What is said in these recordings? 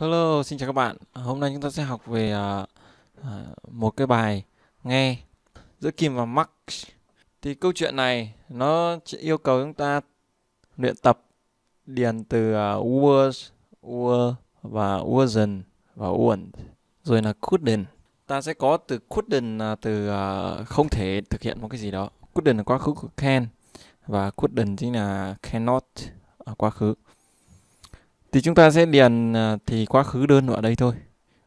Hello, xin chào các bạn. À, hôm nay chúng ta sẽ học về uh, uh, một cái bài nghe giữa Kim và Max. Thì câu chuyện này nó yêu cầu chúng ta luyện tập điền từ uh, was, were và wasn't và weren't rồi là couldn't. Ta sẽ có từ couldn't là từ uh, không thể thực hiện một cái gì đó. Couldn't là quá khứ của can và couldn't chính là cannot ở quá khứ thì chúng ta sẽ điền à, thì quá khứ đơn ở đây thôi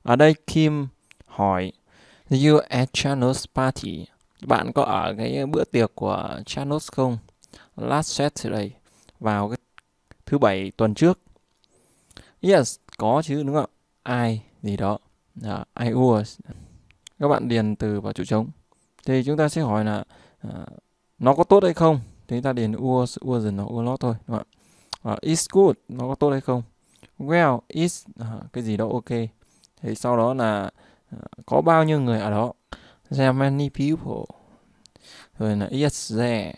ở đây Kim hỏi you at Chanos party bạn có ở cái bữa tiệc của Chanos không last Saturday vào cái thứ bảy tuần trước yes có chứ đúng không ai gì đó uh, I was các bạn điền từ vào chỗ trống thì chúng ta sẽ hỏi là uh, nó có tốt hay không thì ta điền was wasn't nó was not thôi đúng không ạ uh, it's good nó có tốt hay không well is uh, cái gì đó ok thì sau đó là uh, có bao nhiêu người ở đó there many people rồi là yes there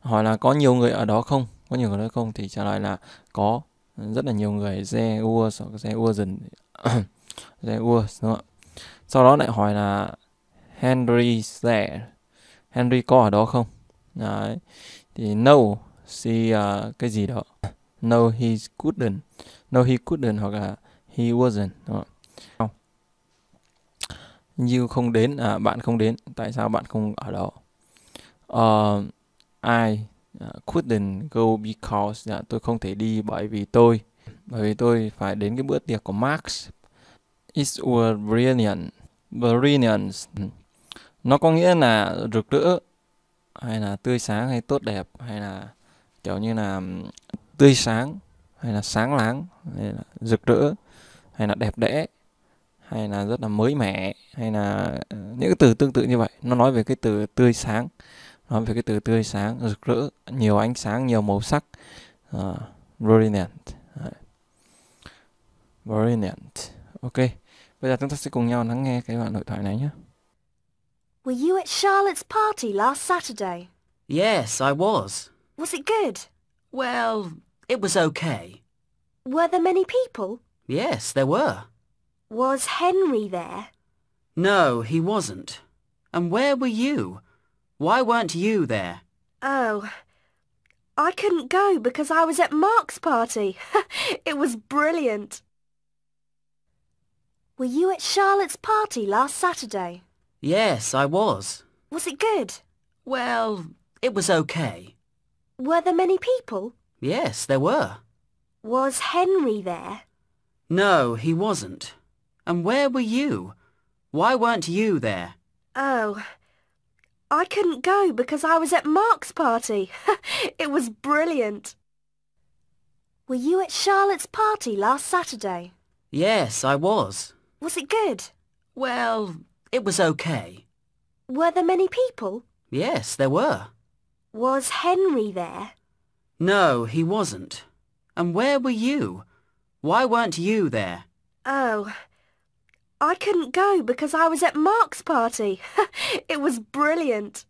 hỏi là có nhiều người ở đó không có nhiều người ở đó không thì trả lời là có rất là nhiều người there was hoặc there wasn't there was đúng không ạ sau đó lại hỏi là Henry, there Henry có ở đó không đấy thì no she uh, cái gì đó no he couldn't no he couldn't hoặc là he wasn't Đó. không you không đến à, bạn không đến tại sao bạn không ở đó uh, I à, couldn't go because dạ, tôi không thể đi bởi vì tôi bởi vì tôi phải đến cái bữa tiệc của Max it was brilliant brilliant nó có nghĩa là rực rỡ hay là tươi sáng hay tốt đẹp hay là kiểu như là tươi sáng hay là sáng láng hay là rực rỡ hay là đẹp đẽ hay là rất là mới mẻ hay là ờ, những cái từ tương tự như vậy nó nói về cái từ tươi sáng nói về cái từ tươi sáng rực rỡ nhiều ánh sáng nhiều màu sắc uh, brilliant brilliant ok bây giờ chúng ta sẽ cùng nhau lắng nghe cái đoạn hội thoại này nhé Were you at Charlotte's party last Saturday? Yes, I was. Was it good? Well, It was okay. Were there many people? Yes, there were. Was Henry there? No, he wasn't. And where were you? Why weren't you there? Oh, I couldn't go because I was at Mark's party. it was brilliant. Were you at Charlotte's party last Saturday? Yes, I was. Was it good? Well, it was okay. Were there many people? Yes, there were. Was Henry there? No, he wasn't. And where were you? Why weren't you there? Oh, I couldn't go because I was at Mark's party. it was brilliant. Were you at Charlotte's party last Saturday? Yes, I was. Was it good? Well, it was okay. Were there many people? Yes, there were. Was Henry there? No, he wasn't. And where were you? Why weren't you there? Oh, I couldn't go because I was at Mark's party. it was brilliant.